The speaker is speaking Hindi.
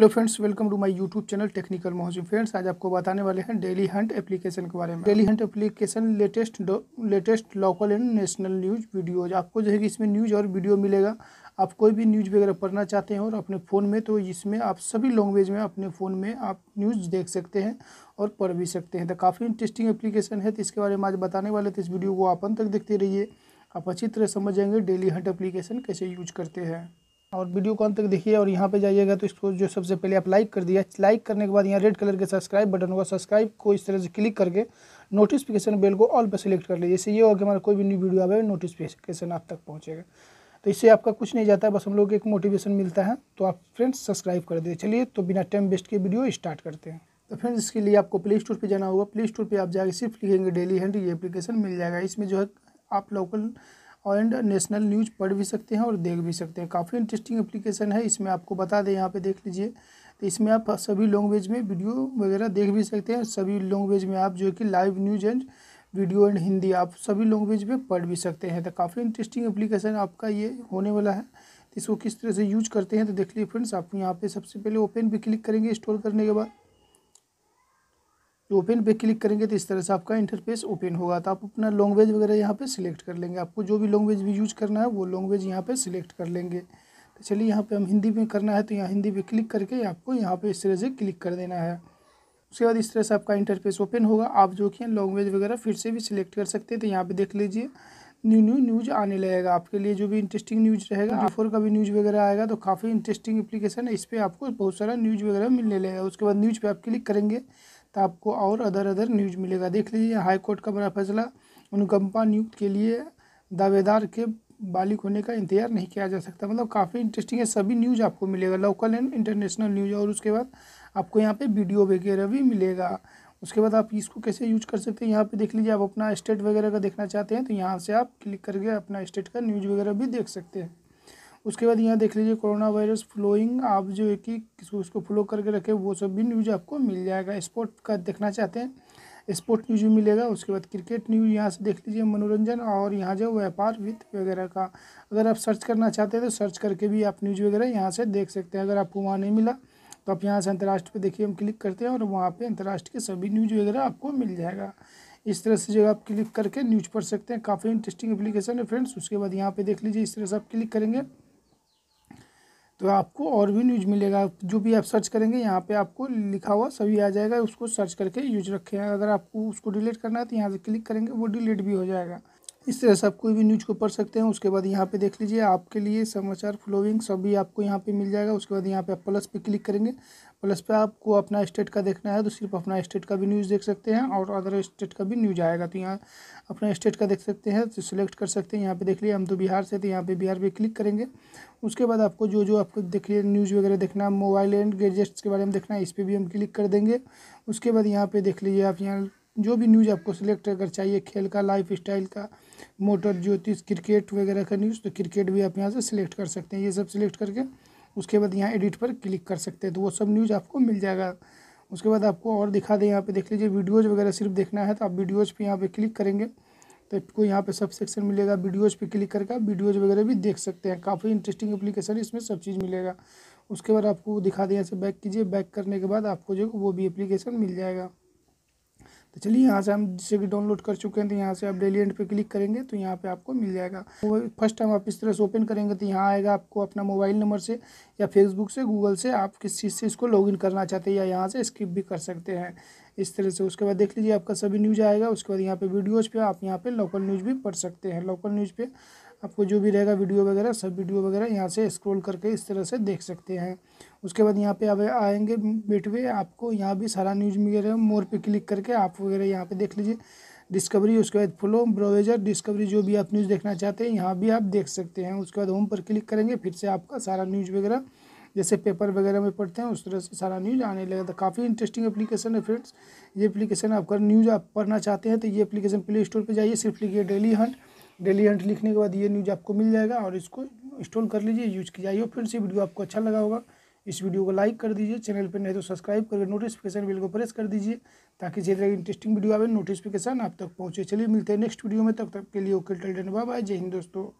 hello friends welcome to my YouTube channel technical Mohsin friends आज आपको बताने वाले हैं डेली हंट एप्लीकेशन के बारे में daily hunt application latest latest local and national news videos आपको जो है कि इसमें न्यूज़ और वीडियो मिलेगा आप कोई भी न्यूज़ वगैरह पढ़ना चाहते हैं और अपने फ़ोन में तो इसमें आप सभी लैंग्वेज में अपने फ़ोन में आप न्यूज़ देख सकते हैं और पढ़ भी सकते हैं तो काफ़ी इंटरेस्टिंग एप्लीकेशन है तो इसके बारे में आज बताने वाले तो इस वीडियो को आप अंत तक देखते रहिए आप अच्छी तरह समझ जाएंगे डेली हंट एप्लीकेशन कैसे यूज करते हैं और वीडियो को अंत तक देखिए और यहाँ पे जाइएगा तो इसको जो सबसे पहले आप लाइक कर दिया लाइक करने के बाद यहाँ रेड कलर के सब्सक्राइब बटन होगा सब्सक्राइब को इस तरह से क्लिक करके नोटिफिकेशन बेल को ऑल पर सिलेक्ट कर लीजिए इससे ये होगा कि हमारा कोई भी न्यू वीडियो आवे नोटिफिकेशन आप तक पहुँचेगा तो इससे आपका कुछ नहीं जाता है बस हम लोग को एक मोटिवेशन मिलता है तो आप फ्रेंड्स सब्सक्राइब कर दीजिए चलिए तो बिना टाइम वेस्ट के वीडियो स्टार्ट करते हैं तो फ्रेंड्स इसके लिए आपको प्ले स्टोर पर जाना होगा प्ले स्टोर पर आप जाकर सिर्फ लिखेंगे डेली हैंड ये अपलीकेशन मिल जाएगा इसमें जो है आप लोकल एंड नेशनल न्यूज़ पढ़ भी सकते हैं और देख भी सकते हैं काफ़ी इंटरेस्टिंग एप्लीकेशन है इसमें आपको बता दें यहाँ पे देख लीजिए तो इसमें आप सभी लैंग्वेज में वीडियो वगैरह देख भी सकते हैं सभी लैंग्वेज में आप जो कि live news and video and Hindi आप सभी लैंग्वेज में पढ़ भी सकते हैं तो काफ़ी इंटरेस्टिंग एप्लीकेशन आपका ये होने वाला है तो इसको किस तरह से यूज करते हैं तो देख लीजिए फ्रेंड्स आप यहाँ पे सबसे पहले ओपन भी क्लिक करेंगे स्टोर करने के बाद ओपन तो पे क्लिक करेंगे तो इस तरह से आपका इंटरफेस ओपन होगा तो आप अपना लैंग्वेज वगैरह यहाँ पे सिलेक्ट कर लेंगे आपको जो भी लैंग्वेज भी यूज करना है वो लैंग्वेज यहाँ पे सिलेक्ट कर लेंगे तो चलिए यहाँ पे हम हिंदी में करना है तो यहाँ हिंदी पे क्लिक करके आपको यहाँ पे इस तरह से क्लिक कर देना है उसके बाद इस तरह से आपका इंटरफेस ओपन होगा आप जो कि लैंग्वेज वगैरह फिर से भी सिलेक्ट कर सकते हैं तो यहाँ पर देख लीजिए न्यू न्यू न्यूज़ आने लगेगा आपके लिए जो भी इंटरेस्टिंग न्यूज रहेगा बिफोर का भी न्यूज़ वगैरह आएगा तो काफ़ी इंटरेस्टिंग एप्लीकेशन है इस पर आपको बहुत सारा न्यूज़ वगैरह मिलने लगेगा उसके बाद न्यूज़ पर आप क्लिक करेंगे तो आपको और अदर अदर न्यूज मिलेगा देख लीजिए हाई कोर्ट का बड़ा फैसला अनुकंपा नियुक्त के लिए दावेदार के बालिक होने का इंतजार नहीं किया जा सकता मतलब काफ़ी इंटरेस्टिंग है सभी न्यूज़ आपको मिलेगा लोकल एंड इंटरनेशनल न्यूज़ और उसके बाद आपको यहाँ पे वीडियो वगैरह भी मिलेगा उसके बाद आप इसको कैसे यूज कर सकते हैं यहाँ पे देख लीजिए आप अपना स्टेट वगैरह का देखना चाहते हैं तो यहाँ से आप क्लिक करके अपना स्टेट का न्यूज़ वगैरह भी देख सकते हैं उसके बाद यहाँ देख लीजिए कोरोना वायरस फ्लोइंग आप जो है कि उसको फ्लो करके रखे वो सब भी न्यूज आपको मिल जाएगा स्पोर्ट का देखना चाहते हैं स्पोर्ट न्यूज भी मिलेगा उसके बाद क्रिकेट न्यूज यहाँ से देख लीजिए मनोरंजन और यहाँ जो व्यापार वित्त वगैरह का अगर आप सर्च करना चाहते हैं तो सर्च करके भी आप न्यूज वगैरह यहाँ से देख सकते हैं अगर आपको वहाँ नहीं मिला तो आप यहाँ से अंतर्राष्ट्र पे देखिए हम क्लिक करते हैं और वहाँ पे अंतर्राष्ट्र के सभी न्यूज वगैरह आपको मिल जाएगा इस तरह से जो आप क्लिक करके न्यूज पढ़ सकते हैं काफ़ी इंटरेस्टिंग एप्लीकेशन है फ्रेंड्स उसके बाद यहाँ पे देख लीजिए इस तरह से आप क्लिक करेंगे तो आपको और भी न्यूज मिलेगा जो भी आप सर्च करेंगे यहाँ पे आपको लिखा हुआ सभी आ जाएगा उसको सर्च करके यूज रखें अगर आपको उसको डिलीट करना है तो यहाँ से क्लिक करेंगे वो डिलीट भी हो जाएगा इस तरह से आप कोई भी न्यूज को पढ़ सकते हैं उसके बाद यहाँ पे देख लीजिए आपके लिए समाचार फ्लोविंग सभी आपको यहाँ पे मिल जाएगा उसके बाद यहाँ पे आप प्लस पे क्लिक करेंगे प्लस पे आपको अपना स्टेट का देखना है तो सिर्फ अपना स्टेट का भी न्यूज़ देख सकते हैं और अदर स्टेट का भी न्यूज़ आएगा तो यहाँ अपना स्टेट का देख सकते हैं तो सिलेक्ट कर सकते हैं यहाँ पे देख लिए हम तो बिहार से तो यहाँ पे बिहार पे क्लिक करेंगे उसके बाद आपको जो जो आपको देख लिए न्यूज़ वगैरह देखना मोबाइल एंड गेजेट्स के बारे में देखना है इस पर भी हम क्लिक कर देंगे उसके बाद यहाँ पर देख लीजिए आप यहाँ जो भी न्यूज़ आपको सिलेक्ट अगर चाहिए खेल का लाइफ स्टाइल का मोटर ज्योतिष क्रिकेट वगैरह का न्यूज़ तो क्रिकेट भी आप यहाँ से सिलेक्ट कर सकते हैं ये सब सिलेक्ट करके उसके बाद यहाँ एडिट पर क्लिक कर सकते हैं तो वो सब न्यूज़ आपको मिल जाएगा उसके बाद आपको और दिखा दें यहाँ पे देख लीजिए वीडियोज़ वगैरह सिर्फ देखना है तो आप वीडियोज़ पर यहाँ पर क्लिक करेंगे तो आपको यहाँ पर सब सेक्शन मिलेगा वीडियोज़ पर क्लिक करके आप वीडियोज़ वगैरह भी देख सकते हैं काफ़ी इंटरेस्टिंग एप्लीकेशन है इसमें सब चीज़ मिलेगा उसके बाद आपको दिखा दें यहाँ से बैक कीजिए बैक करने के बाद आपको जो वो भी एप्लीकेशन मिल जाएगा तो चलिए यहाँ से हम जिससे कि डाउनलोड कर चुके हैं तो यहाँ से आप डेली एंड पे क्लिक करेंगे तो यहाँ पे आपको मिल जाएगा फर्स्ट टाइम आप इस तरह से ओपन करेंगे तो यहाँ आएगा आपको अपना मोबाइल नंबर से या फेसबुक से गूगल से आप किस चीज़ से इसको लॉगिन करना चाहते हैं या यहाँ से स्किप भी कर सकते हैं इस तरह से उसके बाद देख लीजिए आपका सभी न्यूज़ आएगा उसके बाद यहाँ पर वीडियोज़ पे आप यहाँ पर लोकल न्यूज़ भी पढ़ सकते हैं लोकल न्यूज़ पर आपको जो भी रहेगा वीडियो वगैरह सब वीडियो वगैरह यहाँ से स्क्रोल करके इस तरह से देख सकते हैं उसके बाद यहाँ पे अब आएंगे बेटवे आपको यहाँ भी सारा न्यूज़ वगैरह मोर पे क्लिक करके आप वगैरह यहाँ पे देख लीजिए डिस्कवरी उसके बाद फ्लो ब्रोवेजर डिस्कवरी जो भी आप न्यूज़ देखना चाहते हैं यहाँ भी आप देख सकते हैं उसके बाद होम पर क्लिक करेंगे फिर से आपका सारा न्यूज़ वगैरह जैसे पेपर वगैरह में पढ़ते हैं उस तरह से सारा न्यूज़ आने लगा था काफ़ी इंटरेस्टिंग एप्लीकेशन है तो फ्रेंड्स ये एप्लीकेशन आप अगर न्यूज़ आप पढ़ना चाहते हैं तो ये एप्लीकेशन प्ले स्टोर पर जाइए सिर्फ लिखिए डेली हंट डेली हंट लिखने के बाद ये न्यूज़ आपको मिल जाएगा और इसको इंस्टॉल कर लीजिए यूज की जाइए फ्रेंड्स ये वीडियो आपको अच्छा लगा होगा इस वीडियो को लाइक कर दीजिए चैनल पर नहीं तो सब्सक्राइब करके नोटिफिकेशन बिल को प्रेस कर दीजिए ताकि जैसे इंटरेस्टिंग वीडियो आए नोटिफिकेशन आप तक पहुँचे चलिए मिलते हैं नेक्स्ट वीडियो में तक तक के लिए ओके टल बाय जय हिंद दोस्तों